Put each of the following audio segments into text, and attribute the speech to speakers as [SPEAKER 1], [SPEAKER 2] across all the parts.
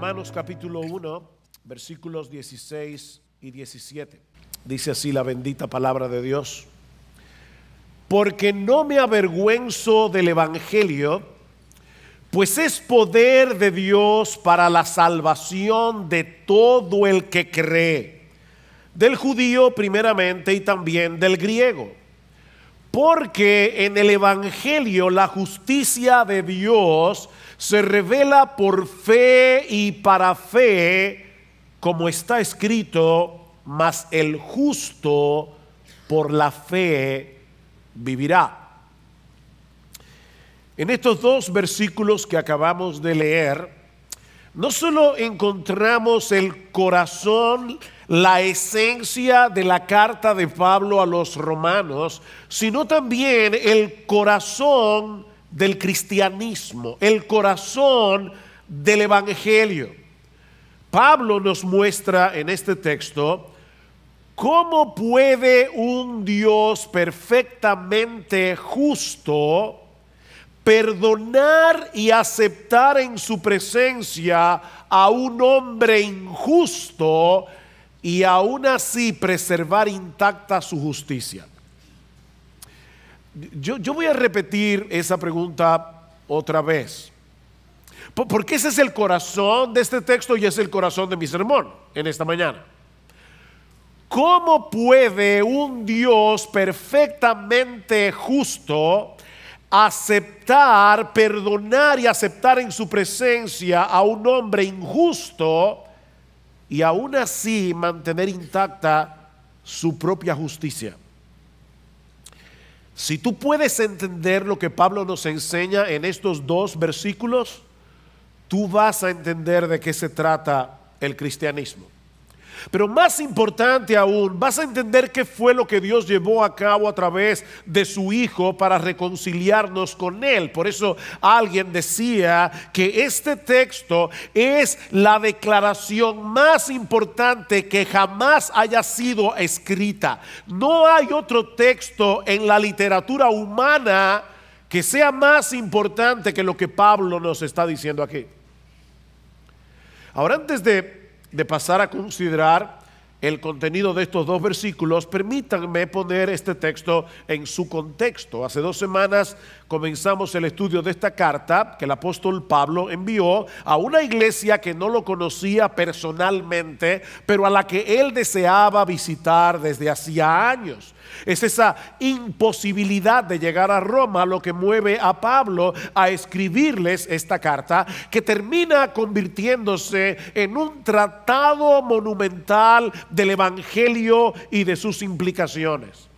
[SPEAKER 1] Romanos capítulo 1, versículos 16 y 17. Dice así la bendita palabra de Dios. Porque no me avergüenzo del Evangelio, pues es poder de Dios para la salvación de todo el que cree, del judío primeramente y también del griego porque en el Evangelio la justicia de Dios se revela por fe y para fe, como está escrito, mas el justo por la fe vivirá. En estos dos versículos que acabamos de leer, no solo encontramos el corazón, la esencia de la carta de Pablo a los romanos, sino también el corazón del cristianismo, el corazón del Evangelio. Pablo nos muestra en este texto cómo puede un Dios perfectamente justo perdonar y aceptar en su presencia a un hombre injusto y aún así preservar intacta su justicia. Yo, yo voy a repetir esa pregunta otra vez, porque ese es el corazón de este texto y es el corazón de mi sermón en esta mañana. ¿Cómo puede un Dios perfectamente justo aceptar, perdonar y aceptar en su presencia a un hombre injusto y aún así mantener intacta su propia justicia. Si tú puedes entender lo que Pablo nos enseña en estos dos versículos, tú vas a entender de qué se trata el cristianismo. Pero más importante aún, vas a entender qué fue lo que Dios llevó a cabo a través de su Hijo para reconciliarnos con Él. Por eso alguien decía que este texto es la declaración más importante que jamás haya sido escrita. No hay otro texto en la literatura humana que sea más importante que lo que Pablo nos está diciendo aquí. Ahora, antes de de pasar a considerar el contenido de estos dos versículos, permítanme poner este texto en su contexto. Hace dos semanas comenzamos el estudio de esta carta que el apóstol Pablo envió a una iglesia que no lo conocía personalmente, pero a la que él deseaba visitar desde hacía años. Es esa imposibilidad de llegar a Roma lo que mueve a Pablo a escribirles esta carta que termina convirtiéndose en un tratado monumental del Evangelio y de sus implicaciones.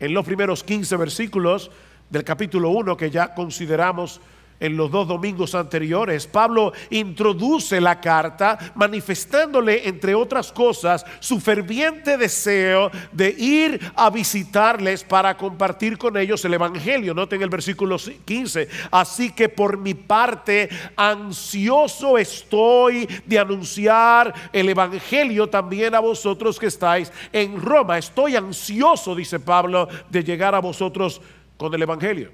[SPEAKER 1] En los primeros 15 versículos del capítulo 1 que ya consideramos en los dos domingos anteriores, Pablo introduce la carta manifestándole, entre otras cosas, su ferviente deseo de ir a visitarles para compartir con ellos el Evangelio. Noten el versículo 15. Así que por mi parte, ansioso estoy de anunciar el Evangelio también a vosotros que estáis en Roma. Estoy ansioso, dice Pablo, de llegar a vosotros con el Evangelio.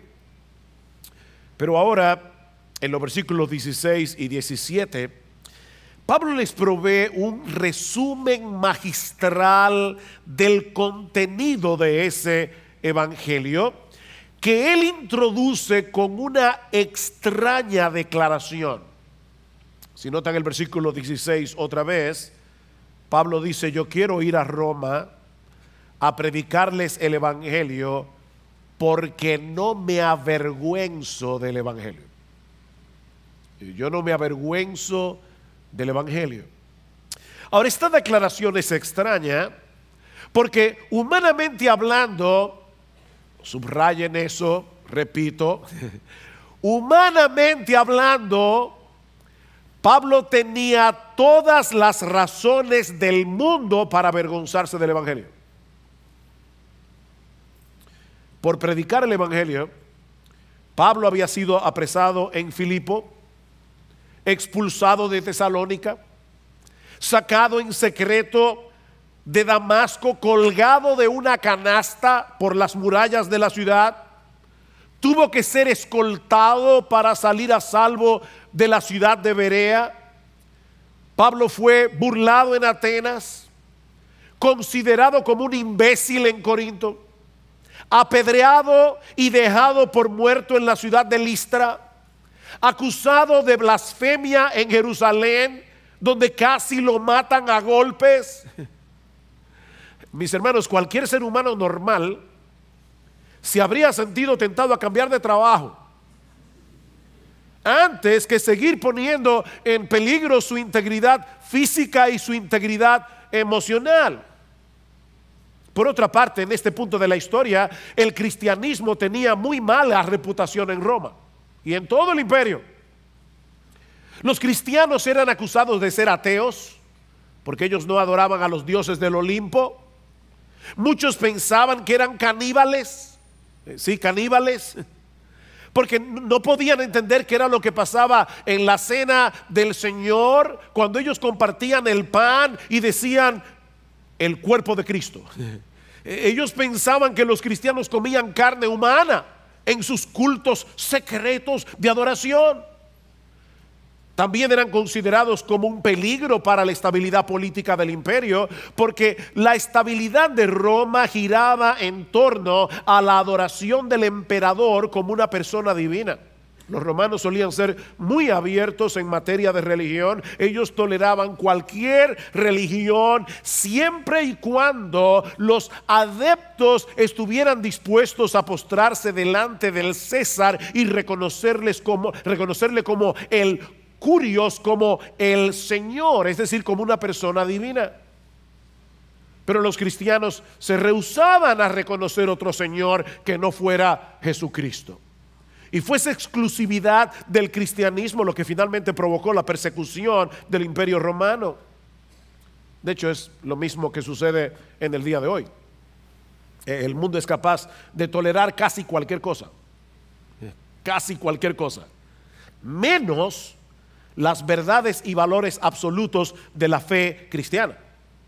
[SPEAKER 1] Pero ahora, en los versículos 16 y 17, Pablo les provee un resumen magistral del contenido de ese evangelio que él introduce con una extraña declaración. Si notan el versículo 16 otra vez, Pablo dice, yo quiero ir a Roma a predicarles el Evangelio porque no me avergüenzo del Evangelio. Yo no me avergüenzo del Evangelio. Ahora, esta declaración es extraña porque humanamente hablando, subrayen eso, repito, humanamente hablando, Pablo tenía todas las razones del mundo para avergonzarse del Evangelio. por predicar el Evangelio, Pablo había sido apresado en Filipo, expulsado de Tesalónica, sacado en secreto de Damasco, colgado de una canasta por las murallas de la ciudad, tuvo que ser escoltado para salir a salvo de la ciudad de Berea. Pablo fue burlado en Atenas, considerado como un imbécil en Corinto apedreado y dejado por muerto en la ciudad de Listra, acusado de blasfemia en Jerusalén, donde casi lo matan a golpes. Mis hermanos, cualquier ser humano normal se habría sentido tentado a cambiar de trabajo antes que seguir poniendo en peligro su integridad física y su integridad emocional. Por otra parte, en este punto de la historia, el cristianismo tenía muy mala reputación en Roma y en todo el imperio. Los cristianos eran acusados de ser ateos, porque ellos no adoraban a los dioses del Olimpo. Muchos pensaban que eran caníbales, eh, sí, caníbales, porque no podían entender qué era lo que pasaba en la cena del Señor, cuando ellos compartían el pan y decían, el cuerpo de Cristo. Ellos pensaban que los cristianos comían carne humana en sus cultos secretos de adoración. También eran considerados como un peligro para la estabilidad política del imperio, porque la estabilidad de Roma giraba en torno a la adoración del emperador como una persona divina. Los romanos solían ser muy abiertos en materia de religión. Ellos toleraban cualquier religión siempre y cuando los adeptos estuvieran dispuestos a postrarse delante del César y reconocerles como, reconocerle como el curios, como el Señor, es decir, como una persona divina. Pero los cristianos se rehusaban a reconocer otro Señor que no fuera Jesucristo. Y fue esa exclusividad del cristianismo lo que finalmente provocó la persecución del imperio romano. De hecho, es lo mismo que sucede en el día de hoy. Eh, el mundo es capaz de tolerar casi cualquier cosa. Casi cualquier cosa. Menos las verdades y valores absolutos de la fe cristiana.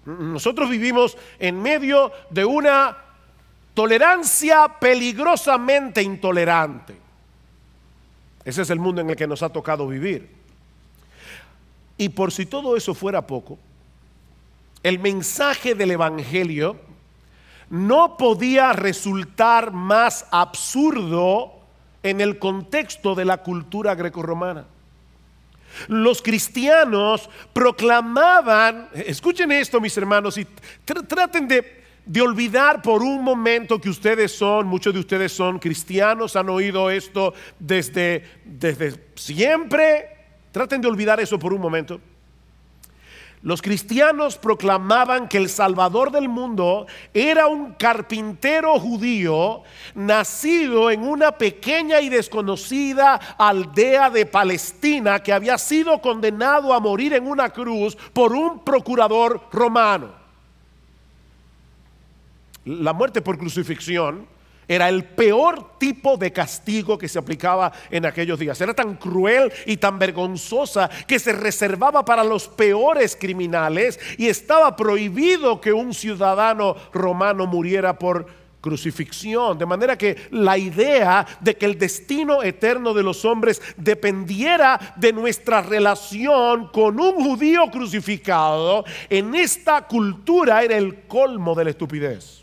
[SPEAKER 1] Nosotros vivimos en medio de una tolerancia peligrosamente intolerante. Ese es el mundo en el que nos ha tocado vivir. Y por si todo eso fuera poco, el mensaje del Evangelio no podía resultar más absurdo en el contexto de la cultura grecorromana. Los cristianos proclamaban, escuchen esto mis hermanos y traten de de olvidar por un momento que ustedes son, muchos de ustedes son cristianos, han oído esto desde, desde siempre. Traten de olvidar eso por un momento. Los cristianos proclamaban que el Salvador del mundo era un carpintero judío nacido en una pequeña y desconocida aldea de Palestina que había sido condenado a morir en una cruz por un procurador romano la muerte por crucifixión era el peor tipo de castigo que se aplicaba en aquellos días. Era tan cruel y tan vergonzosa que se reservaba para los peores criminales y estaba prohibido que un ciudadano romano muriera por crucifixión. De manera que la idea de que el destino eterno de los hombres dependiera de nuestra relación con un judío crucificado en esta cultura era el colmo de la estupidez.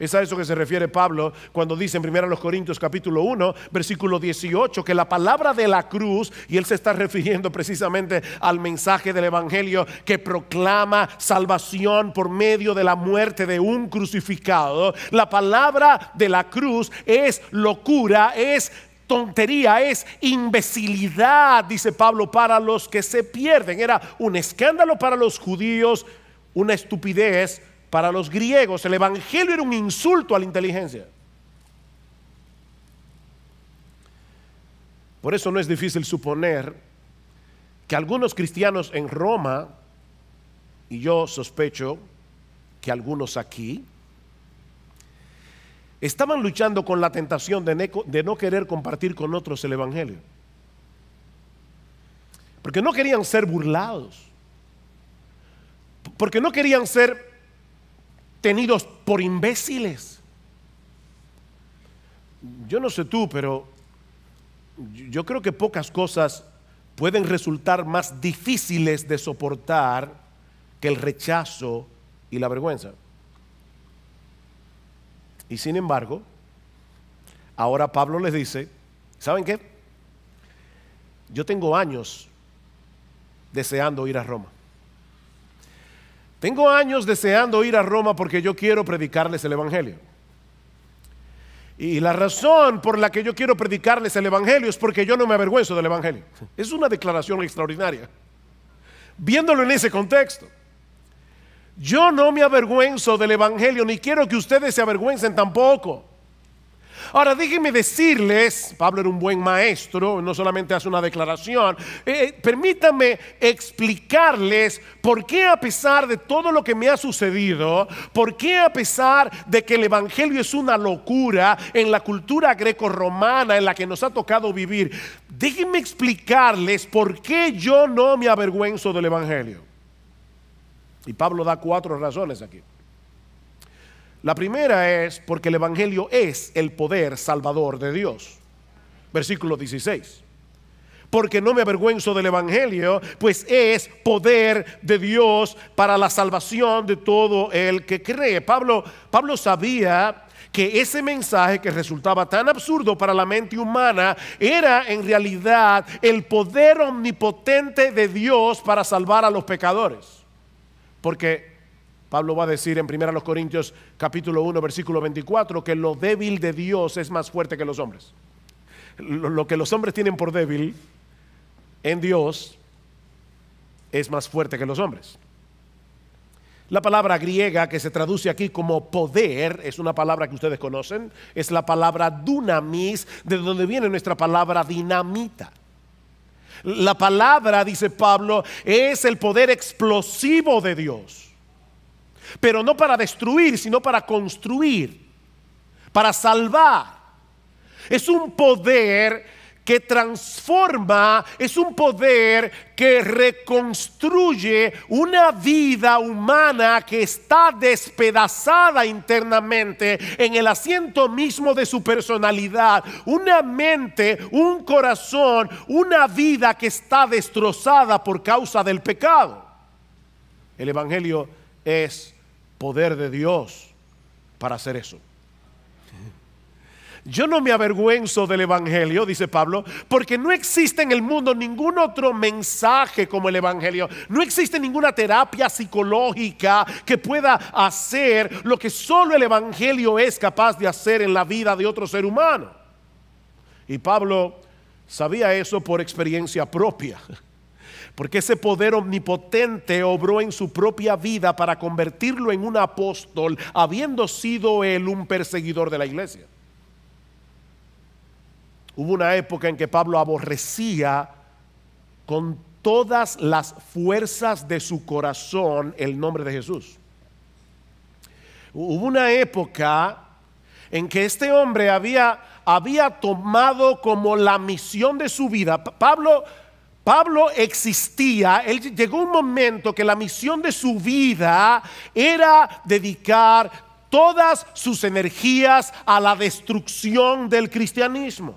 [SPEAKER 1] Es a eso que se refiere Pablo cuando dice en 1 Corintios capítulo 1, versículo 18, que la palabra de la cruz, y él se está refiriendo precisamente al mensaje del Evangelio que proclama salvación por medio de la muerte de un crucificado, la palabra de la cruz es locura, es tontería, es imbecilidad, dice Pablo, para los que se pierden. Era un escándalo para los judíos, una estupidez para los griegos el Evangelio era un insulto a la inteligencia. Por eso no es difícil suponer que algunos cristianos en Roma, y yo sospecho que algunos aquí, estaban luchando con la tentación de, no querer compartir con otros el Evangelio. Porque no querían ser burlados. Porque no querían ser tenidos por imbéciles. Yo no sé tú, pero yo creo que pocas cosas pueden resultar más difíciles de soportar que el rechazo y la vergüenza. Y sin embargo, ahora Pablo les dice, ¿saben qué? Yo tengo años deseando ir a Roma. Tengo años deseando ir a Roma porque yo quiero predicarles el Evangelio. Y la razón por la que yo quiero predicarles el Evangelio es porque yo no me avergüenzo del Evangelio. Es una declaración extraordinaria. Viéndolo en ese contexto, yo no me avergüenzo del Evangelio, ni quiero que ustedes se avergüencen tampoco. Ahora déjenme decirles, Pablo era un buen maestro, no solamente hace una declaración, eh, eh, permítanme explicarles por qué a pesar de todo lo que me ha sucedido, por qué a pesar de que el Evangelio es una locura en la cultura greco-romana en la que nos ha tocado vivir, déjenme explicarles por qué yo no me avergüenzo del Evangelio. Y Pablo da cuatro razones aquí. La primera es porque el Evangelio es el poder salvador de Dios. Versículo 16. Porque no me avergüenzo del Evangelio, pues es poder de Dios para la salvación de todo el que cree. Pablo, Pablo sabía que ese mensaje que resultaba tan absurdo para la mente humana era en realidad el poder omnipotente de Dios para salvar a los pecadores. Porque Pablo va a decir en 1 Corintios capítulo 1 versículo 24 que lo débil de Dios es más fuerte que los hombres. Lo que los hombres tienen por débil en Dios es más fuerte que los hombres. La palabra griega que se traduce aquí como poder es una palabra que ustedes conocen, es la palabra dunamis, de donde viene nuestra palabra dinamita. La palabra, dice Pablo, es el poder explosivo de Dios pero no para destruir, sino para construir, para salvar. Es un poder que transforma, es un poder que reconstruye una vida humana que está despedazada internamente en el asiento mismo de su personalidad, una mente, un corazón, una vida que está destrozada por causa del pecado. El Evangelio es poder de Dios para hacer eso. Yo no me avergüenzo del Evangelio, dice Pablo, porque no existe en el mundo ningún otro mensaje como el Evangelio. No existe ninguna terapia psicológica que pueda hacer lo que solo el Evangelio es capaz de hacer en la vida de otro ser humano. Y Pablo sabía eso por experiencia propia porque ese poder omnipotente obró en su propia vida para convertirlo en un apóstol, habiendo sido él un perseguidor de la iglesia. Hubo una época en que Pablo aborrecía con todas las fuerzas de su corazón el nombre de Jesús. Hubo una época en que este hombre había, había tomado como la misión de su vida. Pablo Pablo existía, él llegó un momento que la misión de su vida era dedicar todas sus energías a la destrucción del cristianismo.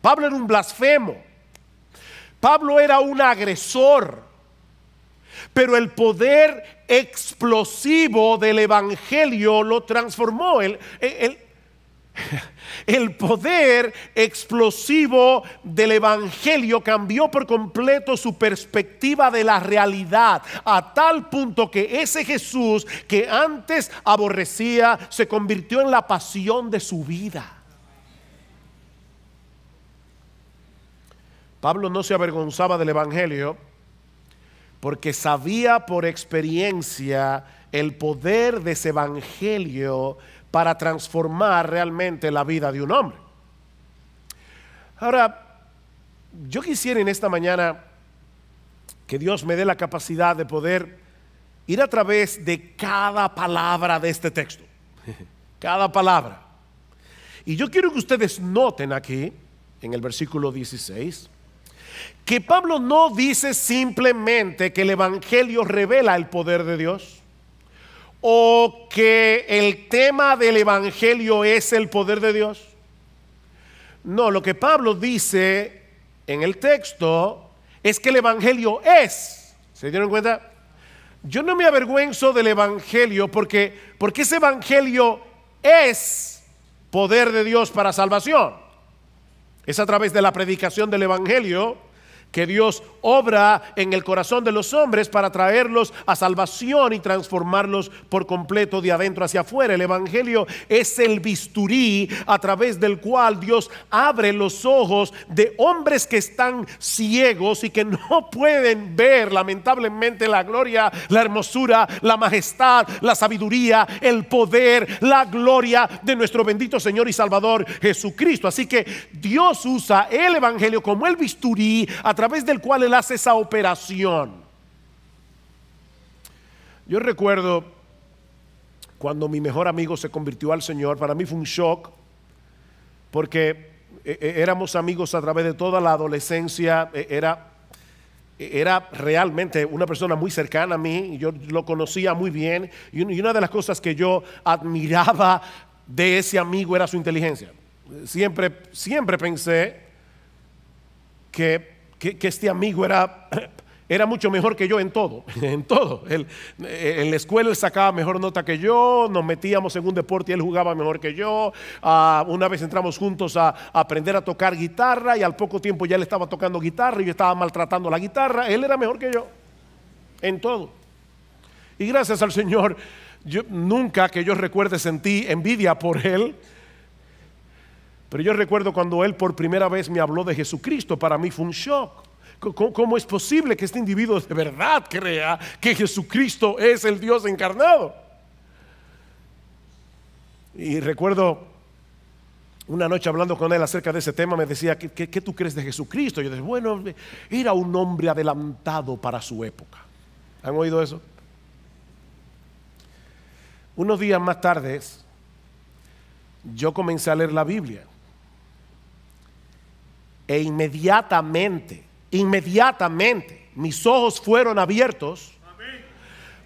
[SPEAKER 1] Pablo era un blasfemo, Pablo era un agresor, pero el poder explosivo del Evangelio lo transformó. El poder explosivo del Evangelio cambió por completo su perspectiva de la realidad, a tal punto que ese Jesús que antes aborrecía se convirtió en la pasión de su vida. Pablo no se avergonzaba del Evangelio porque sabía por experiencia el poder de ese Evangelio para transformar realmente la vida de un hombre. Ahora, yo quisiera en esta mañana que Dios me dé la capacidad de poder ir a través de cada palabra de este texto. Cada palabra. Y yo quiero que ustedes noten aquí, en el versículo 16, que Pablo no dice simplemente que el Evangelio revela el poder de Dios o que el tema del Evangelio es el poder de Dios. No, lo que Pablo dice en el texto es que el Evangelio es. ¿Se dieron cuenta? Yo no me avergüenzo del Evangelio porque, porque ese Evangelio es poder de Dios para salvación. Es a través de la predicación del Evangelio que Dios obra en el corazón de los hombres para traerlos a salvación y transformarlos por completo de adentro hacia afuera. El Evangelio es el bisturí a través del cual Dios abre los ojos de hombres que están ciegos y que no pueden ver lamentablemente la gloria, la hermosura, la majestad, la sabiduría, el poder, la gloria de nuestro bendito Señor y Salvador Jesucristo. Así que Dios usa el Evangelio como el bisturí a a través del cual Él hace esa operación. Yo recuerdo cuando mi mejor amigo se convirtió al Señor, para mí fue un shock, porque eh, eh, éramos amigos a través de toda la adolescencia, eh, era, era realmente una persona muy cercana a mí, yo lo conocía muy bien, y una de las cosas que yo admiraba de ese amigo era su inteligencia. Siempre, siempre pensé que que, este amigo era era mucho mejor que yo en todo, en todo. Eh, en la escuela él sacaba mejor nota que yo, nos metíamos en un deporte y él jugaba mejor que yo. Ah, una vez entramos juntos a, aprender a tocar guitarra y al poco tiempo ya él estaba tocando guitarra y yo estaba maltratando la guitarra. Él era mejor que yo, en todo. Y gracias al Señor, yo, nunca que yo recuerde sentí envidia por él. Pero yo recuerdo cuando él por primera vez me habló de Jesucristo, para mí fue un shock. ¿Cómo, es posible que este individuo de verdad crea que Jesucristo es el Dios encarnado? Y recuerdo una noche hablando con él acerca de ese tema, me decía, ¿qué, tú crees de Jesucristo? Y yo decía, bueno, era un hombre adelantado para su época. ¿Han oído eso? Unos días más tarde, yo comencé a leer la Biblia. E inmediatamente, inmediatamente, mis ojos fueron abiertos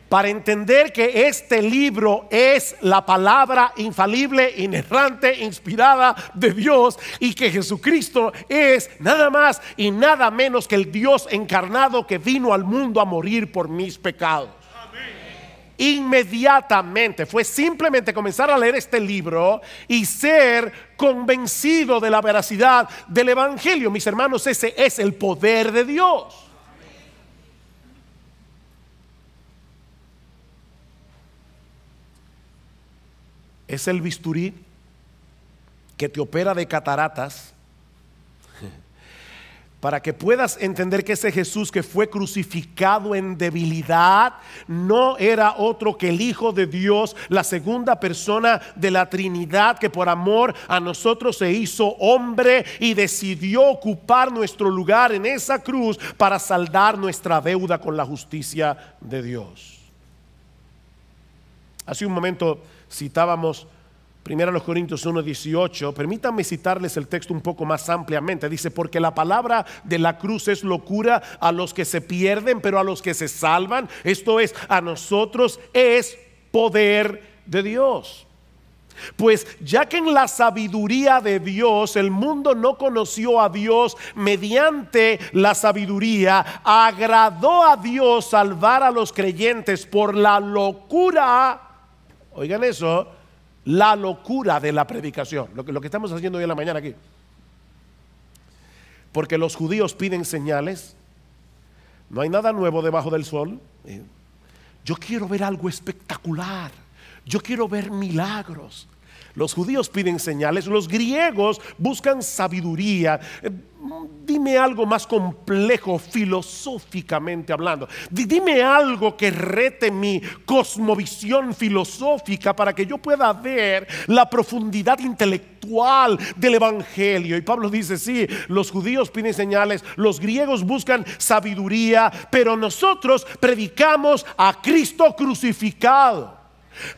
[SPEAKER 1] para entender que este libro es la palabra infalible, inerrante, inspirada de Dios y que Jesucristo es nada más y nada menos que el Dios encarnado que vino al mundo a morir por mis pecados inmediatamente fue simplemente comenzar a leer este libro y ser convencido de la veracidad del Evangelio. Mis hermanos, ese es el poder de Dios. Es el bisturí que te opera de cataratas para que puedas entender que ese Jesús que fue crucificado en debilidad no era otro que el Hijo de Dios, la segunda persona de la Trinidad que por amor a nosotros se hizo hombre y decidió ocupar nuestro lugar en esa cruz para saldar nuestra deuda con la justicia de Dios. Hace un momento citábamos Primera los Corintios 1:18. Permítanme citarles el texto un poco más ampliamente. Dice, "Porque la palabra de la cruz es locura a los que se pierden, pero a los que se salvan, esto es a nosotros es poder de Dios." Pues ya que en la sabiduría de Dios el mundo no conoció a Dios mediante la sabiduría, agradó a Dios salvar a los creyentes por la locura, oigan eso, la locura de la predicación, lo que, lo que estamos haciendo hoy en la mañana aquí. Porque los judíos piden señales, no hay nada nuevo debajo del sol. Eh, yo quiero ver algo espectacular, yo quiero ver milagros. Los judíos piden señales, los griegos buscan sabiduría. Eh, dime algo más complejo filosóficamente hablando. Dime algo que rete mi cosmovisión filosófica para que yo pueda ver la profundidad intelectual del Evangelio. Y Pablo dice, sí, los judíos piden señales, los griegos buscan sabiduría, pero nosotros predicamos a Cristo crucificado.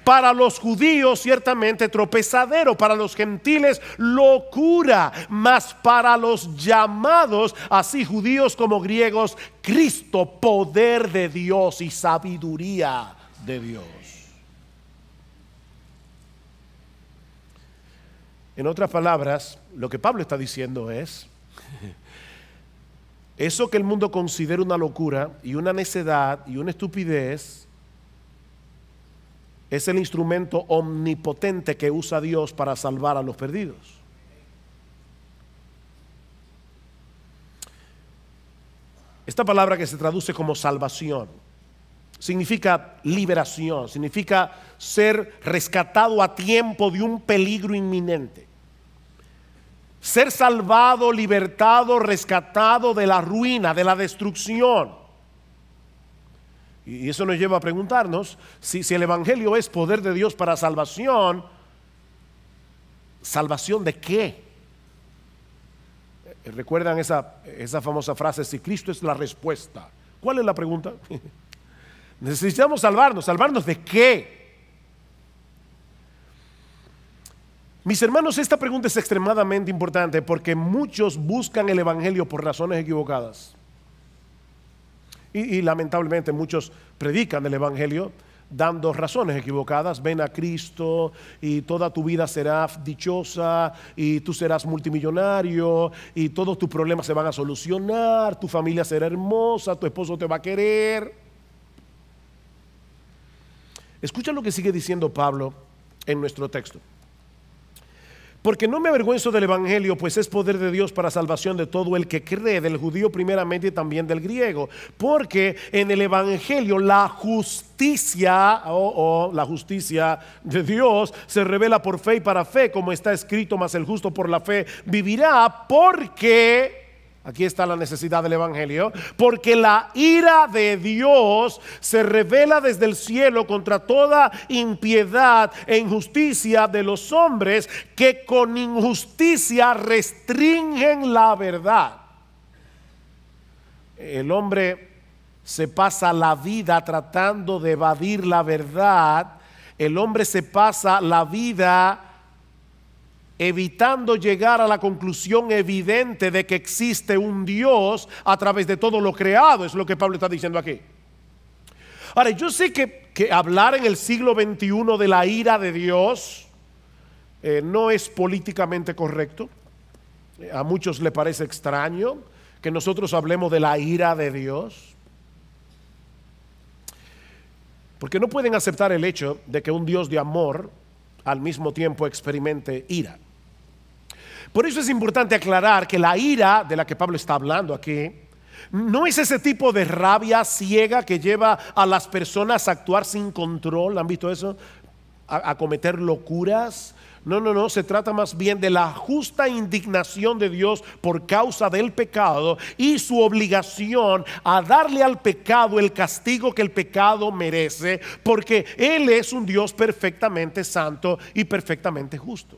[SPEAKER 1] Para los judíos ciertamente tropezadero, para los gentiles locura, mas para los llamados, así judíos como griegos, Cristo, poder de Dios y sabiduría de Dios. En otras palabras, lo que Pablo está diciendo es, eso que el mundo considera una locura y una necedad y una estupidez, es el instrumento omnipotente que usa Dios para salvar a los perdidos. Esta palabra que se traduce como salvación significa liberación, significa ser rescatado a tiempo de un peligro inminente. Ser salvado, libertado, rescatado de la ruina, de la destrucción. Y eso nos lleva a preguntarnos si, el Evangelio es poder de Dios para salvación, ¿salvación de qué? Eh, ¿Recuerdan esa, esa famosa frase, si Cristo es la respuesta? ¿Cuál es la pregunta? Necesitamos salvarnos. ¿Salvarnos de qué? Mis hermanos, esta pregunta es extremadamente importante porque muchos buscan el Evangelio por razones equivocadas. Y, lamentablemente muchos predican el Evangelio dando razones equivocadas, ven a Cristo y toda tu vida será dichosa y tú serás multimillonario y todos tus problemas se van a solucionar, tu familia será hermosa, tu esposo te va a querer. Escucha lo que sigue diciendo Pablo en nuestro texto. Porque no me avergüenzo del Evangelio, pues es poder de Dios para salvación de todo el que cree, del judío primeramente y también del griego. Porque en el Evangelio la justicia, o oh, oh, la justicia de Dios se revela por fe y para fe, como está escrito, mas el justo por la fe vivirá, porque Aquí está la necesidad del Evangelio. Porque la ira de Dios se revela desde el cielo contra toda impiedad e injusticia de los hombres que con injusticia restringen la verdad. El hombre se pasa la vida tratando de evadir la verdad. El hombre se pasa la vida evitando llegar a la conclusión evidente de que existe un Dios a través de todo lo creado, es lo que Pablo está diciendo aquí. Ahora, yo sé que, hablar en el siglo XXI de la ira de Dios eh, no es políticamente correcto. Eh, a muchos le parece extraño que nosotros hablemos de la ira de Dios. Porque no pueden aceptar el hecho de que un Dios de amor al mismo tiempo experimente ira. Por eso es importante aclarar que la ira de la que Pablo está hablando aquí no es ese tipo de rabia ciega que lleva a las personas a actuar sin control. ¿Han visto eso? A, cometer locuras. No, no, no, se trata más bien de la justa indignación de Dios por causa del pecado y su obligación a darle al pecado el castigo que el pecado merece, porque Él es un Dios perfectamente santo y perfectamente justo.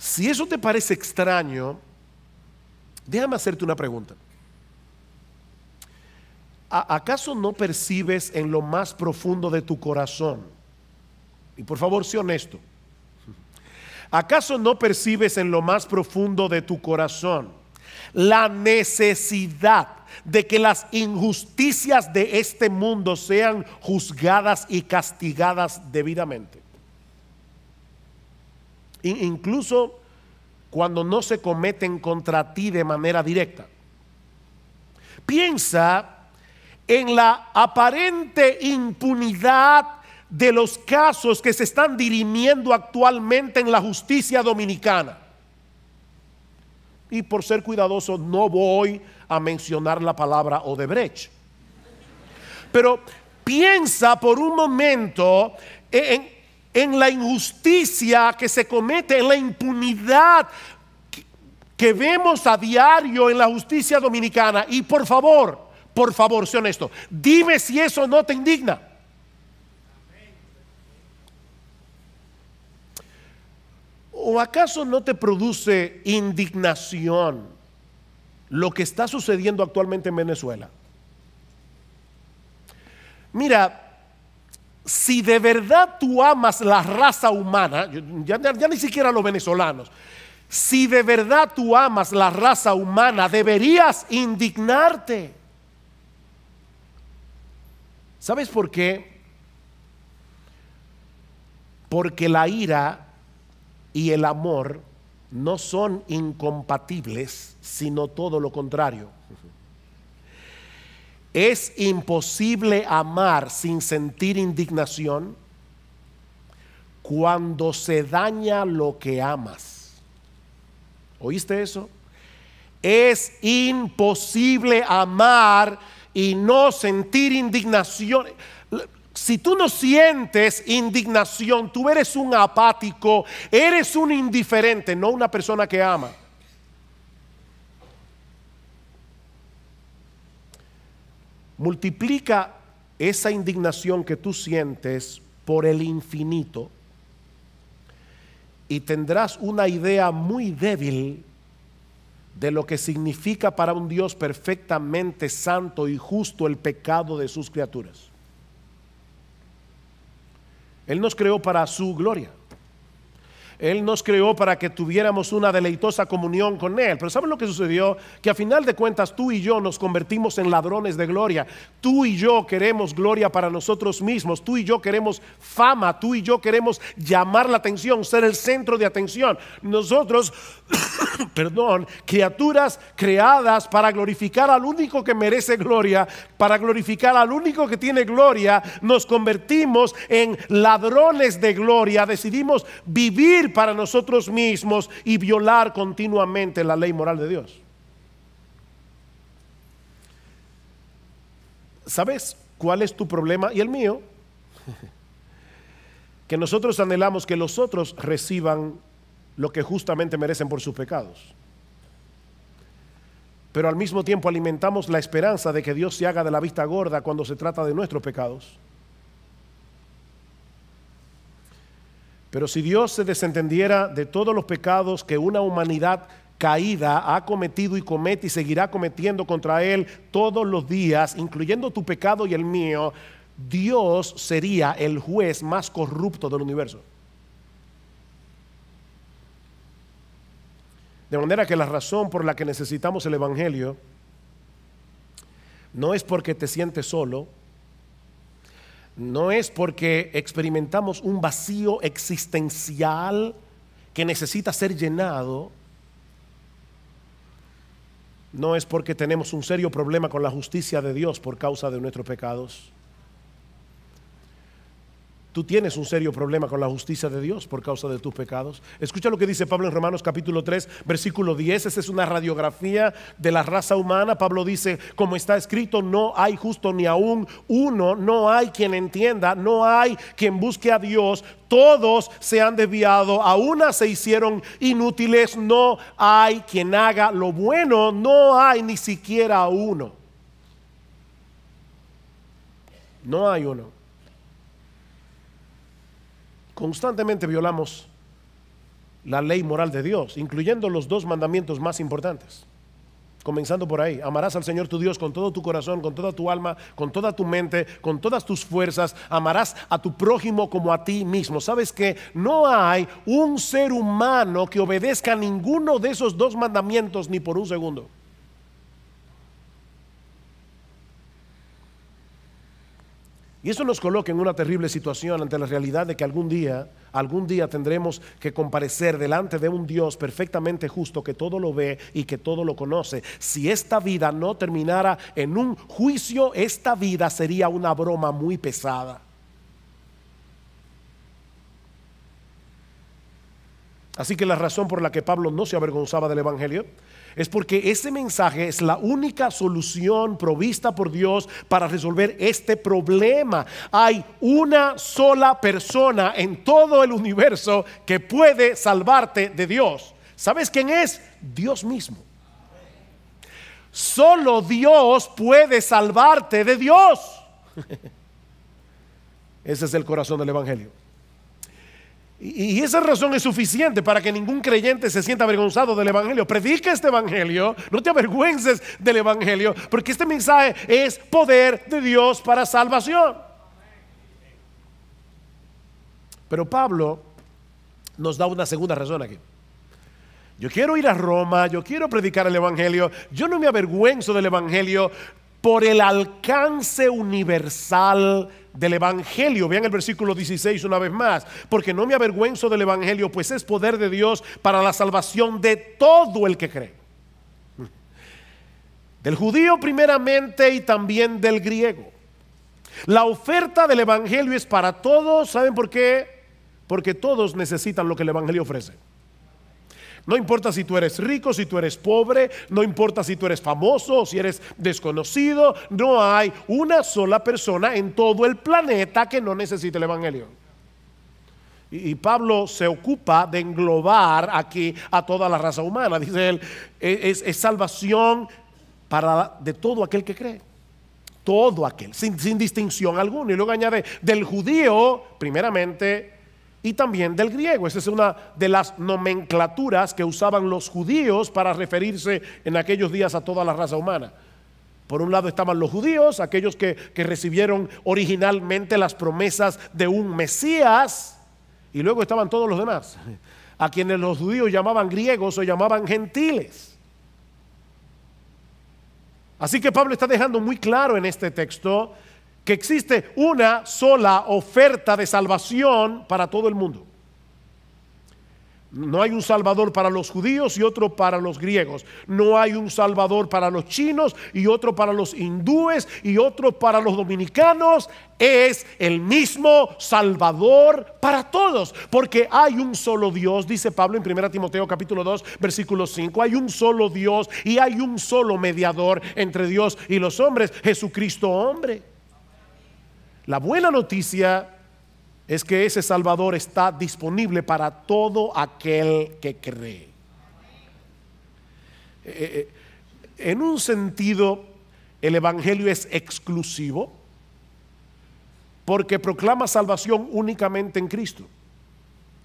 [SPEAKER 1] Si eso te parece extraño, déjame hacerte una pregunta. ¿Acaso no percibes en lo más profundo de tu corazón? Y por favor, sé honesto. ¿Acaso no percibes en lo más profundo de tu corazón la necesidad de que las injusticias de este mundo sean juzgadas y castigadas debidamente? incluso cuando no se cometen contra ti de manera directa. Piensa en la aparente impunidad de los casos que se están dirimiendo actualmente en la justicia dominicana. Y por ser cuidadoso no voy a mencionar la palabra Odebrecht. Pero piensa por un momento en, en la injusticia que se comete, en la impunidad que vemos a diario en la justicia dominicana. Y por favor, por favor, sé honesto, dime si eso no te indigna. ¿O acaso no te produce indignación lo que está sucediendo actualmente en Venezuela? Mira, si de verdad tú amas la raza humana, ya, ni siquiera los venezolanos, si de verdad tú amas la raza humana, deberías indignarte. ¿Sabes por qué? Porque la ira y el amor no son incompatibles, sino todo lo contrario. Es imposible amar sin sentir indignación cuando se daña lo que amas. ¿Oíste eso? Es imposible amar y no sentir indignación. Si tú no sientes indignación, tú eres un apático, eres un indiferente, no una persona que ama. multiplica esa indignación que tú sientes por el infinito y tendrás una idea muy débil de lo que significa para un Dios perfectamente santo y justo el pecado de sus criaturas. Él nos creó para su gloria. Él nos creó para que tuviéramos una deleitosa comunión con Él. Pero ¿saben lo que sucedió? Que a final de cuentas tú y yo nos convertimos en ladrones de gloria. Tú y yo queremos gloria para nosotros mismos. Tú y yo queremos fama. Tú y yo queremos llamar la atención, ser el centro de atención. Nosotros, perdón, criaturas creadas para glorificar al único que merece gloria, para glorificar al único que tiene gloria, nos convertimos en ladrones de gloria. Decidimos vivir para nosotros mismos y violar continuamente la ley moral de Dios. ¿Sabes cuál es tu problema y el mío? que nosotros anhelamos que los otros reciban lo que justamente merecen por sus pecados. Pero al mismo tiempo alimentamos la esperanza de que Dios se haga de la vista gorda cuando se trata de nuestros pecados. Pero si Dios se desentendiera de todos los pecados que una humanidad caída ha cometido y comete y seguirá cometiendo contra Él todos los días, incluyendo tu pecado y el mío, Dios sería el juez más corrupto del universo. De manera que la razón por la que necesitamos el Evangelio no es porque te sientes solo, no es porque experimentamos un vacío existencial que necesita ser llenado, no es porque tenemos un serio problema con la justicia de Dios por causa de nuestros pecados. Tú tienes un serio problema con la justicia de Dios por causa de tus pecados. Escucha lo que dice Pablo en Romanos capítulo 3, versículo 10. Esa es una radiografía de la raza humana. Pablo dice, como está escrito, no hay justo ni aún uno, no hay quien entienda, no hay quien busque a Dios. Todos se han desviado, a una se hicieron inútiles, no hay quien haga lo bueno, no hay ni siquiera uno. No hay uno constantemente violamos la ley moral de Dios, incluyendo los dos mandamientos más importantes. Comenzando por ahí, amarás al Señor tu Dios con todo tu corazón, con toda tu alma, con toda tu mente, con todas tus fuerzas. Amarás a tu prójimo como a ti mismo. Sabes que no hay un ser humano que obedezca ninguno de esos dos mandamientos ni por un segundo. Y eso nos coloca en una terrible situación ante la realidad de que algún día, algún día tendremos que comparecer delante de un Dios perfectamente justo que todo lo ve y que todo lo conoce. Si esta vida no terminara en un juicio, esta vida sería una broma muy pesada. Así que la razón por la que Pablo no se avergonzaba del Evangelio es porque ese mensaje es la única solución provista por Dios para resolver este problema. Hay una sola persona en todo el universo que puede salvarte de Dios. ¿Sabes quién es? Dios mismo. Solo Dios puede salvarte de Dios. Ese es el corazón del Evangelio. Y esa razón es suficiente para que ningún creyente se sienta avergonzado del Evangelio. Predique este Evangelio, no te avergüences del Evangelio, porque este mensaje es poder de Dios para salvación. Pero Pablo nos da una segunda razón aquí. Yo quiero ir a Roma, yo quiero predicar el Evangelio, yo no me avergüenzo del Evangelio, por el alcance universal del Evangelio. Vean el versículo 16 una vez más, porque no me avergüenzo del Evangelio, pues es poder de Dios para la salvación de todo el que cree. Del judío primeramente y también del griego. La oferta del Evangelio es para todos, ¿saben por qué? Porque todos necesitan lo que el Evangelio ofrece. No importa si tú eres rico, si tú eres pobre, no importa si tú eres famoso o si eres desconocido, no hay una sola persona en todo el planeta que no necesite el Evangelio. Y, Pablo se ocupa de englobar aquí a toda la raza humana. Dice él, e-, es, salvación para de todo aquel que cree todo aquel, sin, distinción alguna. Y luego añade, del judío, primeramente y también del griego. Esa es una de las nomenclaturas que usaban los judíos para referirse en aquellos días a toda la raza humana. Por un lado estaban los judíos, aquellos que, que recibieron originalmente las promesas de un Mesías, y luego estaban todos los demás, a quienes los judíos llamaban griegos o llamaban gentiles. Así que Pablo está dejando muy claro en este texto que existe una sola oferta de salvación para todo el mundo. No hay un salvador para los judíos y otro para los griegos. No hay un salvador para los chinos y otro para los hindúes y otro para los dominicanos. Es el mismo salvador para todos. Porque hay un solo Dios, dice Pablo en 1 Timoteo capítulo 2 versículo 5. Hay un solo Dios y hay un solo mediador entre Dios y los hombres, Jesucristo hombre. La buena noticia es que ese Salvador está disponible para todo aquel que cree. Eh, eh, eh, en un sentido, el Evangelio es exclusivo porque proclama salvación únicamente en Cristo,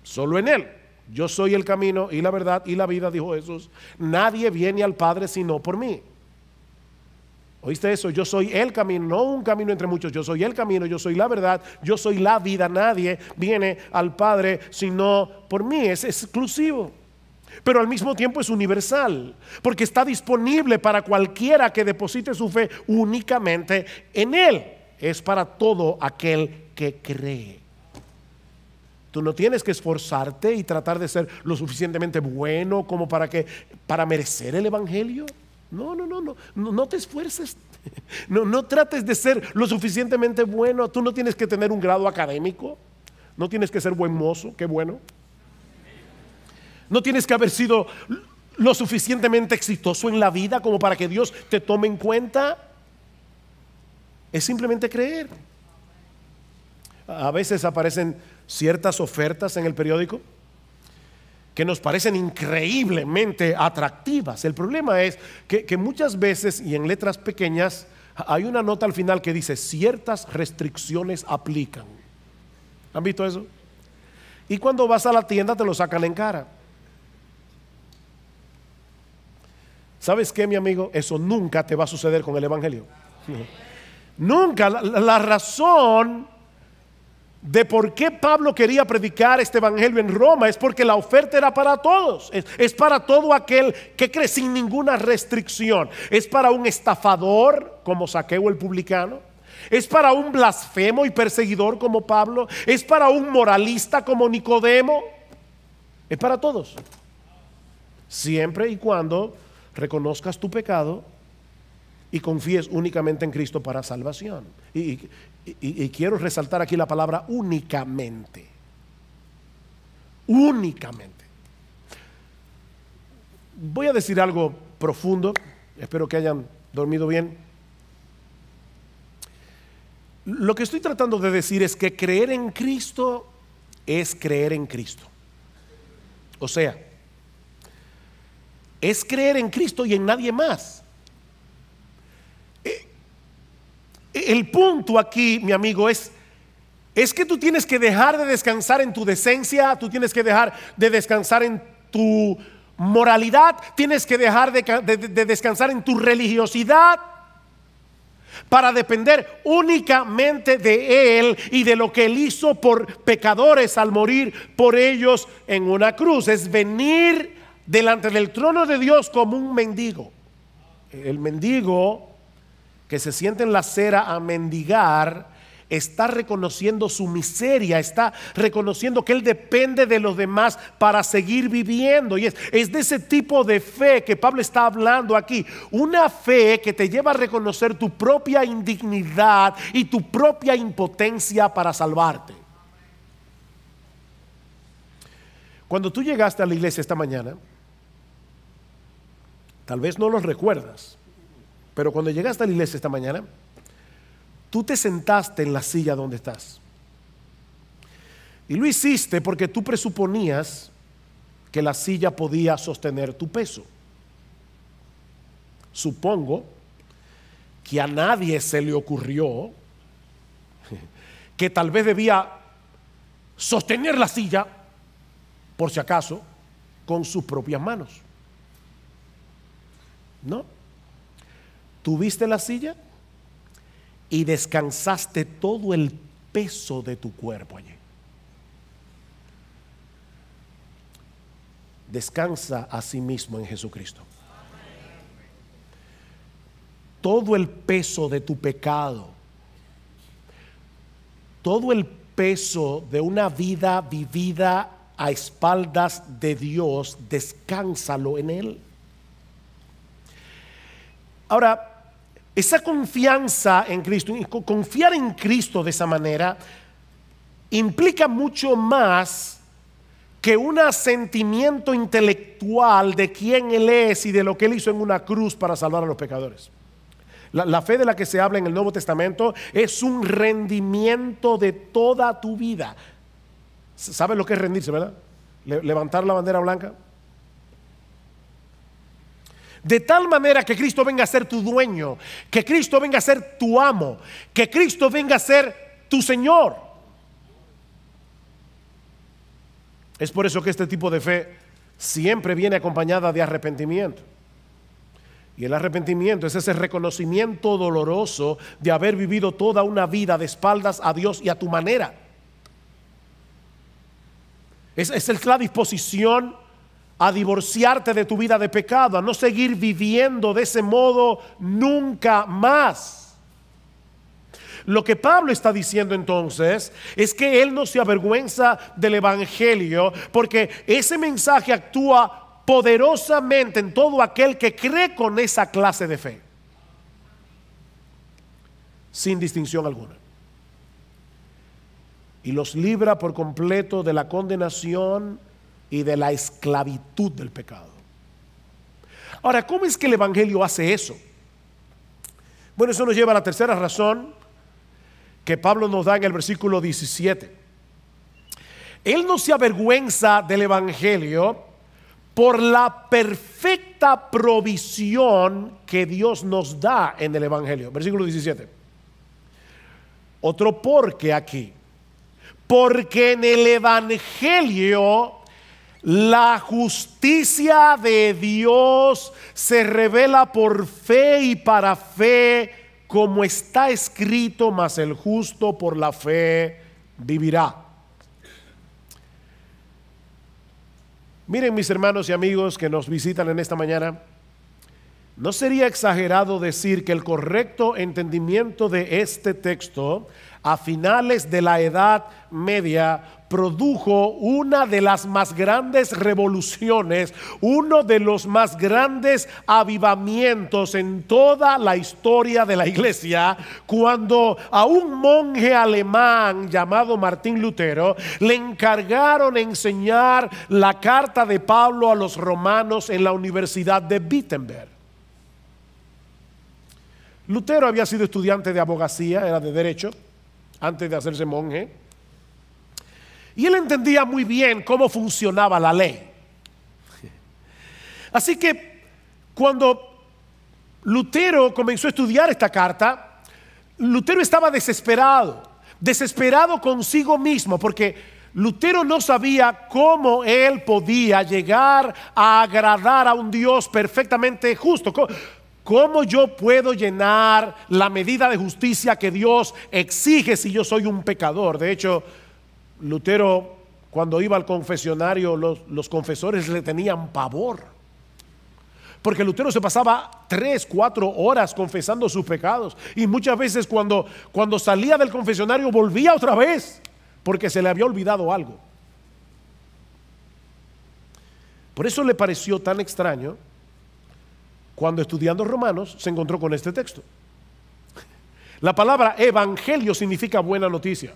[SPEAKER 1] solo en Él. Yo soy el camino y la verdad y la vida, dijo Jesús. Nadie viene al Padre sino por mí. ¿Oíste eso? Yo soy el camino, no un camino entre muchos, yo soy el camino, yo soy la verdad, yo soy la vida. Nadie viene al Padre sino por mí, es exclusivo. Pero al mismo tiempo es universal, porque está disponible para cualquiera que deposite su fe únicamente en Él. Es para todo aquel que cree. Tú no tienes que esforzarte y tratar de ser lo suficientemente bueno como para que para merecer el evangelio. No, no, no, no, no, te esfuerces. No, no trates de ser lo suficientemente bueno. Tú no tienes que tener un grado académico. No tienes que ser buen mozo, qué bueno. No tienes que haber sido lo suficientemente exitoso en la vida como para que Dios te tome en cuenta. Es simplemente creer. A veces aparecen ciertas ofertas en el periódico que nos parecen increíblemente atractivas. El problema es que, muchas veces y en letras pequeñas hay una nota al final que dice ciertas restricciones aplican. ¿Han visto eso? Y cuando vas a la tienda te lo sacan en cara. ¿Sabes qué, mi amigo? Eso nunca te va a suceder con el Evangelio. Nunca. la razón de por qué Pablo quería predicar este evangelio en Roma es porque la oferta era para todos, es, para todo aquel que cree sin ninguna restricción, es para un estafador como Saqueo el publicano, es para un blasfemo y perseguidor como Pablo, es para un moralista como Nicodemo, es para todos, siempre y cuando reconozcas tu pecado y confíes únicamente en Cristo para salvación y, quiero resaltar aquí la palabra únicamente. Únicamente. Voy a decir algo profundo, espero que hayan dormido bien. Lo que estoy tratando de decir es que creer en Cristo es creer en Cristo. O sea, es creer en Cristo y en nadie más. El punto aquí, mi amigo, es es que tú tienes que dejar de descansar en tu decencia, tú tienes que dejar de descansar en tu moralidad, tienes que dejar de, de, descansar en tu religiosidad para depender únicamente de Él y de lo que Él hizo por pecadores al morir por ellos en una cruz. Es venir delante del trono de Dios como un mendigo. El mendigo que se siente en la cera a mendigar, está reconociendo su miseria, está reconociendo que él depende de los demás para seguir viviendo. Y es, es, de ese tipo de fe que Pablo está hablando aquí. Una fe que te lleva a reconocer tu propia indignidad y tu propia impotencia para salvarte. Cuando tú llegaste a la iglesia esta mañana, tal vez no los recuerdas. Pero cuando llegaste a la iglesia esta mañana, tú te sentaste en la silla donde estás. Y lo hiciste porque tú presuponías que la silla podía sostener tu peso. Supongo que a nadie se le ocurrió que tal vez debía sostener la silla, por si acaso, con sus propias manos. ¿No? tuviste la silla y descansaste todo el peso de tu cuerpo allí. Descansa a sí mismo en Jesucristo. Todo el peso de tu pecado, todo el peso de una vida vivida a espaldas de Dios, descánsalo en Él. Ahora, esa confianza en Cristo, confiar en Cristo de esa manera, implica mucho más que un asentimiento intelectual de quién Él es y de lo que Él hizo en una cruz para salvar a los pecadores. La, fe de la que se habla en el Nuevo Testamento es un rendimiento de toda tu vida. ¿Sabes lo que es rendirse, verdad? levantar la bandera blanca. De tal manera que Cristo venga a ser tu dueño, que Cristo venga a ser tu amo, que Cristo venga a ser tu Señor. Es por eso que este tipo de fe siempre viene acompañada de arrepentimiento. Y el arrepentimiento es ese reconocimiento doloroso de haber vivido toda una vida de espaldas a Dios y a tu manera. Es, es la disposición a divorciarte de tu vida de pecado, a no seguir viviendo de ese modo nunca más. Lo que Pablo está diciendo entonces es que él no se avergüenza del Evangelio, porque ese mensaje actúa poderosamente en todo aquel que cree con esa clase de fe, sin distinción alguna y los libra por completo de la condenación y de la esclavitud del pecado. Ahora, ¿cómo es que el Evangelio hace eso? Bueno, eso nos lleva a la tercera razón que Pablo nos da en el versículo 17. Él no se avergüenza del Evangelio por la perfecta provisión que Dios nos da en el Evangelio. Versículo 17. Otro porque aquí. Porque en el Evangelio la justicia de Dios se revela por fe y para fe, como está escrito, mas el justo por la fe vivirá. Miren mis hermanos y amigos que nos visitan en esta mañana. ¿No sería exagerado decir que el correcto entendimiento de este texto a finales de la Edad Media produjo una de las más grandes revoluciones, uno de los más grandes avivamientos en toda la historia de la iglesia, cuando a un monje alemán llamado Martín Lutero le encargaron enseñar la carta de Pablo a los romanos en la Universidad de Wittenberg. Lutero había sido estudiante de abogacía, era de derecho, antes de hacerse monje. Y él entendía muy bien cómo funcionaba la ley. Así que cuando Lutero comenzó a estudiar esta carta, Lutero estaba desesperado, desesperado consigo mismo, porque Lutero no sabía cómo él podía llegar a agradar a un Dios perfectamente justo. ¿Cómo yo puedo llenar la medida de justicia que Dios exige si yo soy un pecador? De hecho, Lutero, cuando iba al confesionario, los, confesores le tenían pavor. Porque Lutero se pasaba tres, cuatro horas confesando sus pecados. Y muchas veces cuando, cuando salía del confesionario volvía otra vez porque se le había olvidado algo. Por eso le pareció tan extraño cuando estudiando Romanos se encontró con este texto. La palabra evangelio significa buena noticia.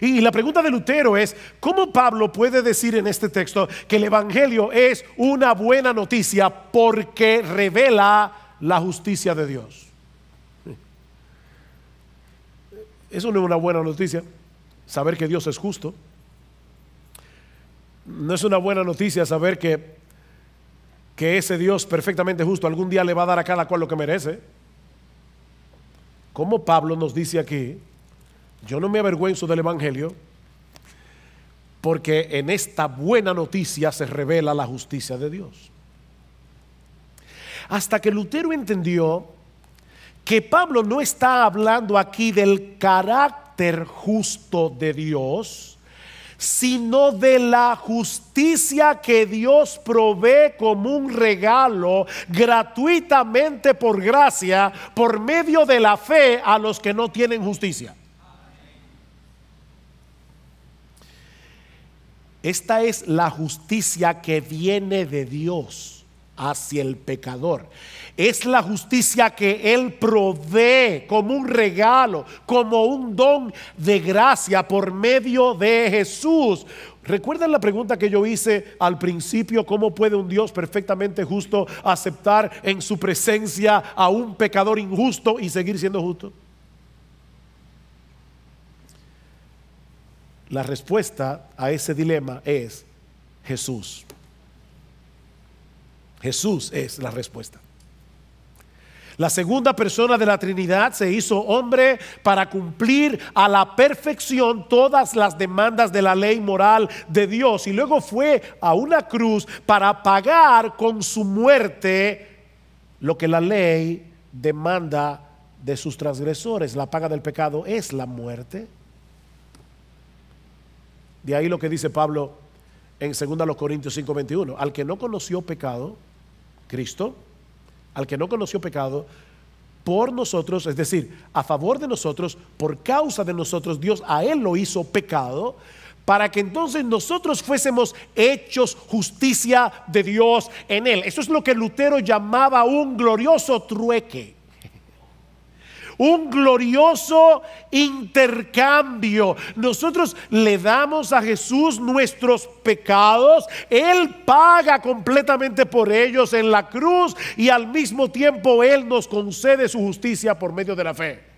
[SPEAKER 1] Y la pregunta de Lutero es, ¿cómo Pablo puede decir en este texto que el Evangelio es una buena noticia porque revela la justicia de Dios? Eso no es una buena noticia, saber que Dios es justo. No es una buena noticia saber que que ese Dios perfectamente justo algún día le va a dar a cada cual lo que merece. Como Pablo nos dice aquí, yo no me avergüenzo del Evangelio, porque en esta buena noticia se revela la justicia de Dios. Hasta que Lutero entendió que Pablo no está hablando aquí del carácter justo de Dios, sino de la justicia que Dios provee como un regalo gratuitamente por gracia, por medio de la fe a los que no tienen justicia. Esta es la justicia que viene de Dios hacia el pecador. Es la justicia que Él provee como un regalo, como un don de gracia por medio de Jesús. ¿Recuerdan la pregunta que yo hice al principio? ¿Cómo puede un Dios perfectamente justo aceptar en su presencia a un pecador injusto y seguir siendo justo? La respuesta a ese dilema es Jesús. Jesús es la respuesta. La segunda persona de la Trinidad se hizo hombre para cumplir a la perfección todas las demandas de la ley moral de Dios y luego fue a una cruz para pagar con su muerte lo que la ley demanda de sus transgresores. La paga del pecado es la muerte. De ahí lo que dice Pablo en 2 Corintios 5:21. Al que no conoció pecado, Cristo, al que no conoció pecado, por nosotros, es decir, a favor de nosotros, por causa de nosotros, Dios a Él lo hizo pecado, para que entonces nosotros fuésemos hechos justicia de Dios en Él. Eso es lo que Lutero llamaba un glorioso trueque un glorioso intercambio. Nosotros le damos a Jesús nuestros pecados, Él paga completamente por ellos en la cruz y al mismo tiempo Él nos concede su justicia por medio de la fe.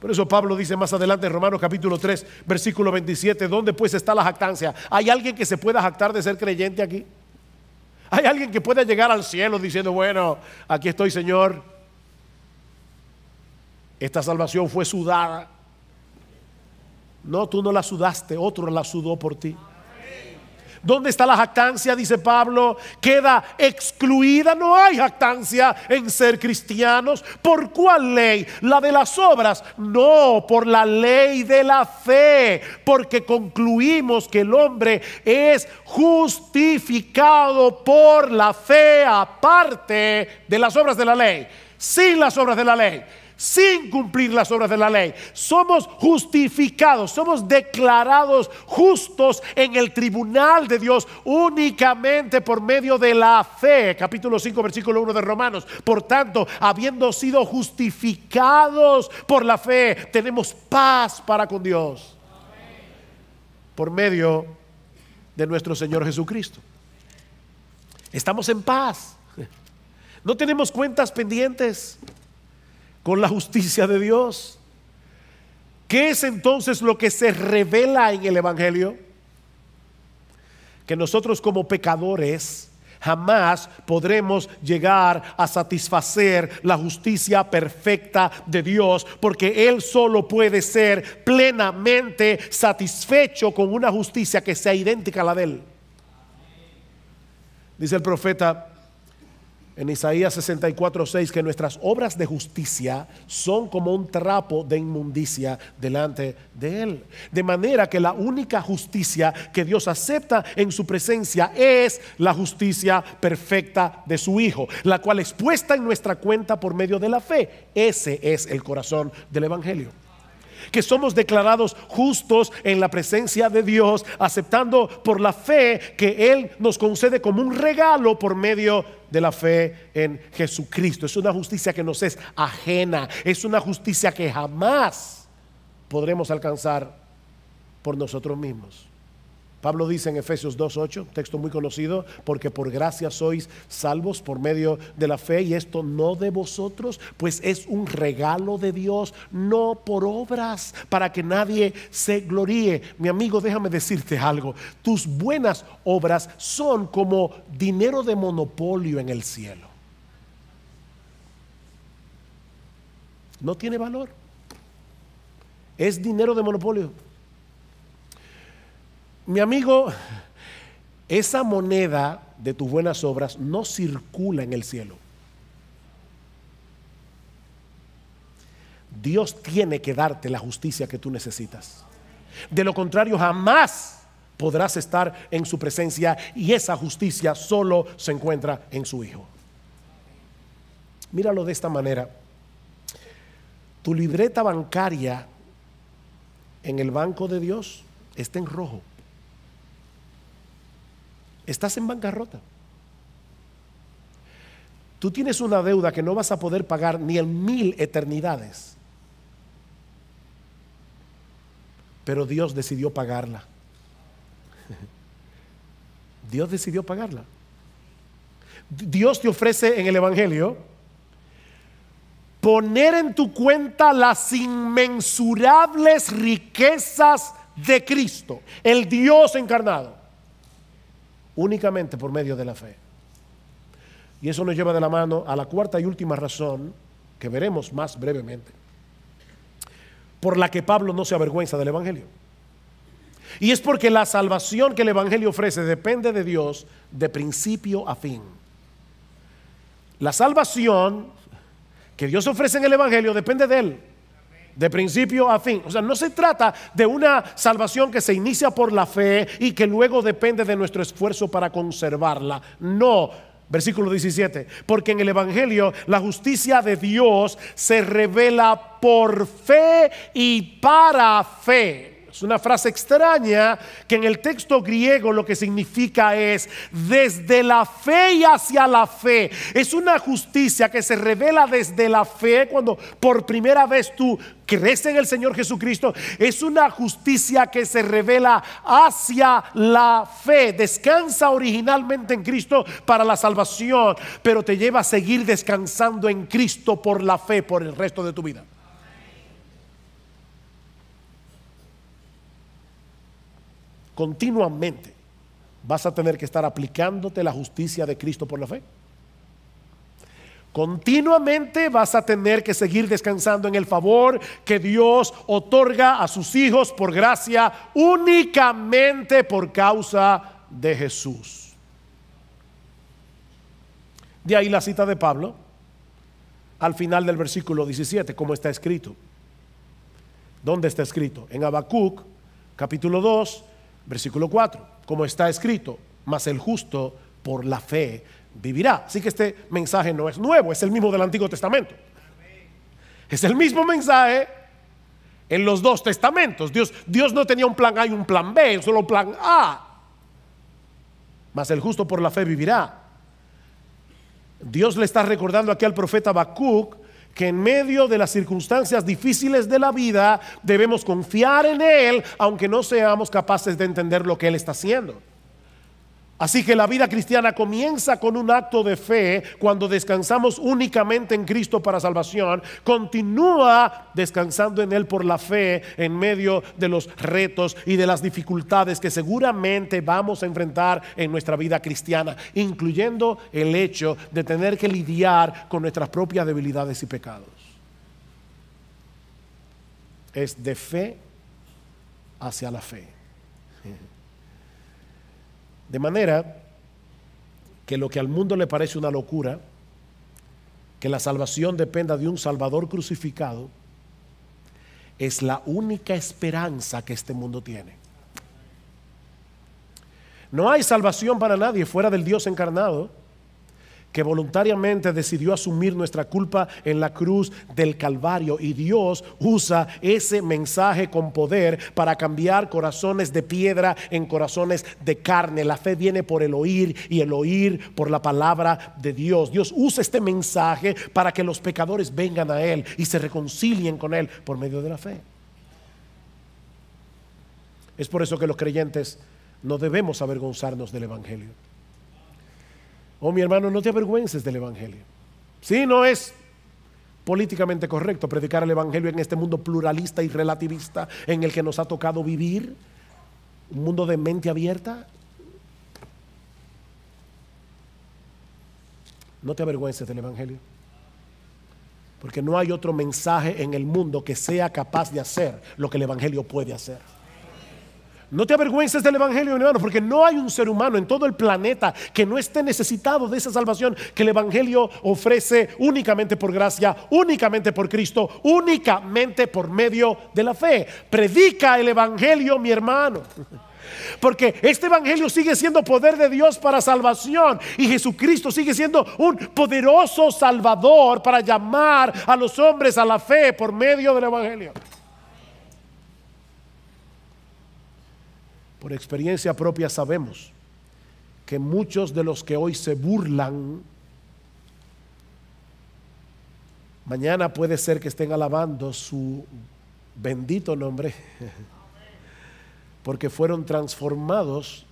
[SPEAKER 1] Por eso Pablo dice más adelante en Romanos capítulo 3, versículo 27, ¿dónde pues está la jactancia? ¿Hay alguien que se pueda jactar de ser creyente aquí? ¿Hay alguien que pueda llegar al cielo diciendo, bueno, aquí estoy Señor, esta salvación fue sudada. No, tú no la sudaste, otro la sudó por ti. ¿Dónde está la jactancia? Dice Pablo. Queda excluida. No hay jactancia en ser cristianos. ¿Por cuál ley? ¿La de las obras? No, por la ley de la fe. Porque concluimos que el hombre es justificado por la fe aparte de las obras de la ley. Sin las obras de la ley sin cumplir las obras de la ley. Somos justificados, somos declarados justos en el tribunal de Dios únicamente por medio de la fe. Capítulo 5, versículo 1 de Romanos. Por tanto, habiendo sido justificados por la fe, tenemos paz para con Dios. Por medio de nuestro Señor Jesucristo. Estamos en paz. No tenemos cuentas pendientes con la justicia de Dios. ¿Qué es entonces lo que se revela en el Evangelio? Que nosotros como pecadores jamás podremos llegar a satisfacer la justicia perfecta de Dios, porque Él solo puede ser plenamente satisfecho con una justicia que sea idéntica a la de Él. Dice el profeta, en Isaías 64, 6, que nuestras obras de justicia son como un trapo de inmundicia delante de Él. De manera que la única justicia que Dios acepta en su presencia es la justicia perfecta de su Hijo, la cual es puesta en nuestra cuenta por medio de la fe. Ese es el corazón del Evangelio que somos declarados justos en la presencia de Dios, aceptando por la fe que Él nos concede como un regalo por medio de de la fe en Jesucristo. Es una justicia que nos es ajena, es una justicia que jamás podremos alcanzar por nosotros mismos. Pablo dice en Efesios 2.8, texto muy conocido, porque por gracia sois salvos por medio de la fe y esto no de vosotros, pues es un regalo de Dios, no por obras, para que nadie se gloríe. Mi amigo, déjame decirte algo, tus buenas obras son como dinero de monopolio en el cielo. No tiene valor. Es dinero de monopolio mi amigo, esa moneda de tus buenas obras no circula en el cielo. Dios tiene que darte la justicia que tú necesitas. De lo contrario, jamás podrás estar en su presencia y esa justicia solo se encuentra en su Hijo. Míralo de esta manera. Tu libreta bancaria en el banco de Dios está en rojo estás en bancarrota. Tú tienes una deuda que no vas a poder pagar ni en mil eternidades. Pero Dios decidió pagarla. Dios decidió pagarla. Dios te ofrece en el Evangelio poner en tu cuenta las inmensurables riquezas de Cristo, el Dios encarnado únicamente por medio de la fe. Y eso nos lleva de la mano a la cuarta y última razón, que veremos más brevemente, por la que Pablo no se avergüenza del Evangelio. Y es porque la salvación que el Evangelio ofrece depende de Dios de principio a fin. La salvación que Dios ofrece en el Evangelio depende de Él de principio a fin. O sea, no se trata de una salvación que se inicia por la fe y que luego depende de nuestro esfuerzo para conservarla. No. Versículo 17. Porque en el Evangelio la justicia de Dios se revela por fe y para fe. Es Una frase extraña que en el texto griego lo que significa es desde la fe y hacia la fe. Es una justicia que se revela desde la fe cuando por primera vez tú crees en el Señor Jesucristo. Es una justicia que se revela hacia la fe. Descansa originalmente en Cristo para la salvación, pero te lleva a seguir descansando en Cristo por la fe por el resto de tu vida. continuamente vas a tener que estar aplicándote la justicia de Cristo por la fe. Continuamente vas a tener que seguir descansando en el favor que Dios otorga a sus hijos por gracia únicamente por causa de Jesús. De ahí la cita de Pablo al final del versículo 17, como está escrito. ¿Dónde está escrito? En Habacuc, capítulo 2, Versículo 4, como está escrito, mas el justo por la fe vivirá. Así que este mensaje no es nuevo, es el mismo del Antiguo Testamento. Es el mismo mensaje en los dos testamentos. Dios, Dios no tenía un plan A y un plan B, solo un plan A. Mas el justo por la fe vivirá. Dios le está recordando aquí al profeta Habacuc que en medio de las circunstancias difíciles de la vida debemos confiar en Él, aunque no seamos capaces de entender lo que Él está haciendo. Así que la vida cristiana comienza con un acto de fe cuando descansamos únicamente en Cristo para salvación, continúa descansando en Él por la fe en medio de los retos y de las dificultades que seguramente vamos a enfrentar en nuestra vida cristiana, incluyendo el hecho de tener que lidiar con nuestras propias debilidades y pecados. Es de fe hacia la fe. De manera que lo que al mundo le parece una locura, que la salvación dependa de un Salvador crucificado, es la única esperanza que este mundo tiene. No hay salvación para nadie fuera del Dios encarnado que voluntariamente decidió asumir nuestra culpa en la cruz del Calvario. Y Dios usa ese mensaje con poder para cambiar corazones de piedra en corazones de carne. La fe viene por el oír y el oír por la palabra de Dios. Dios usa este mensaje para que los pecadores vengan a Él y se reconcilien con Él por medio de la fe. Es por eso que los creyentes no debemos avergonzarnos del Evangelio. Oh, mi hermano, no te avergüences del Evangelio. Si no es políticamente correcto predicar el Evangelio en este mundo pluralista y relativista en el que nos ha tocado vivir, un mundo de mente abierta. No te avergüences del Evangelio, porque no hay otro mensaje en el mundo que sea capaz de hacer lo que el Evangelio puede hacer. No te avergüences del Evangelio, mi hermano, porque no hay un ser humano en todo el planeta que no esté necesitado de esa salvación que el Evangelio ofrece únicamente por gracia, únicamente por Cristo, únicamente por medio de la fe. Predica el Evangelio, mi hermano. Porque este Evangelio sigue siendo poder de Dios para salvación y Jesucristo sigue siendo un poderoso Salvador para llamar a los hombres a la fe por medio del Evangelio. Por experiencia propia sabemos que muchos de los que hoy se burlan, mañana puede ser que estén alabando su bendito nombre, porque fueron transformados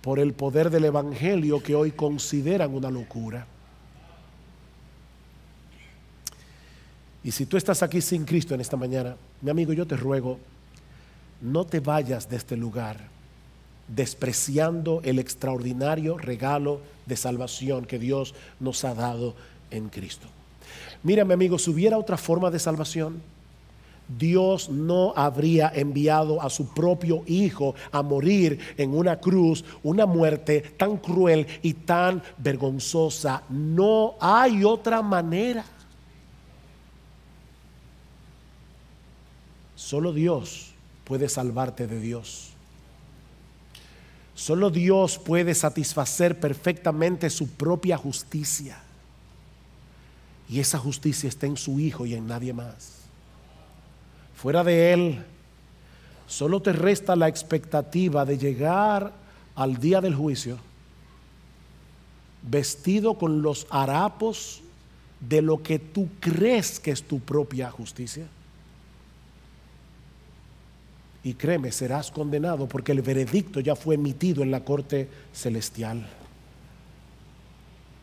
[SPEAKER 1] por el poder del Evangelio que hoy consideran una locura. Y si tú estás aquí sin Cristo en esta mañana, mi amigo, yo te ruego no te vayas de este lugar despreciando el extraordinario regalo de salvación que Dios nos ha dado en Cristo. Mírame amigo, si hubiera otra forma de salvación, Dios no habría enviado a su propio Hijo a morir en una cruz, una muerte tan cruel y tan vergonzosa. No hay otra manera. Solo Dios puede salvarte de Dios. Solo Dios puede satisfacer perfectamente su propia justicia. Y esa justicia está en su Hijo y en nadie más. Fuera de Él, solo te resta la expectativa de llegar al día del juicio vestido con los harapos de lo que tú crees que es tu propia justicia y créeme, serás condenado porque el veredicto ya fue emitido en la corte celestial.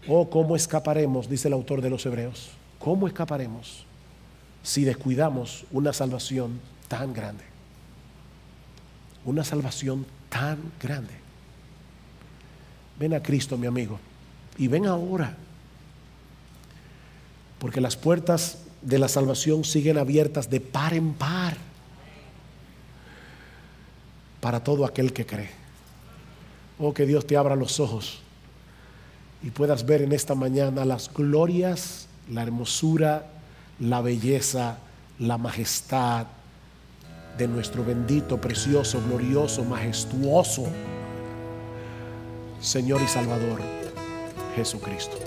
[SPEAKER 1] Oh, ¿cómo escaparemos? Dice el autor de los Hebreos. ¿Cómo escaparemos si descuidamos una salvación tan grande? Una salvación tan grande. Ven a Cristo, mi amigo, y ven ahora, porque las puertas de la salvación siguen abiertas de par en par para todo aquel que cree. Oh, que Dios te abra los ojos y puedas ver en esta mañana las glorias, la hermosura, la belleza, la majestad de nuestro bendito, precioso, glorioso, majestuoso Señor y Salvador Jesucristo.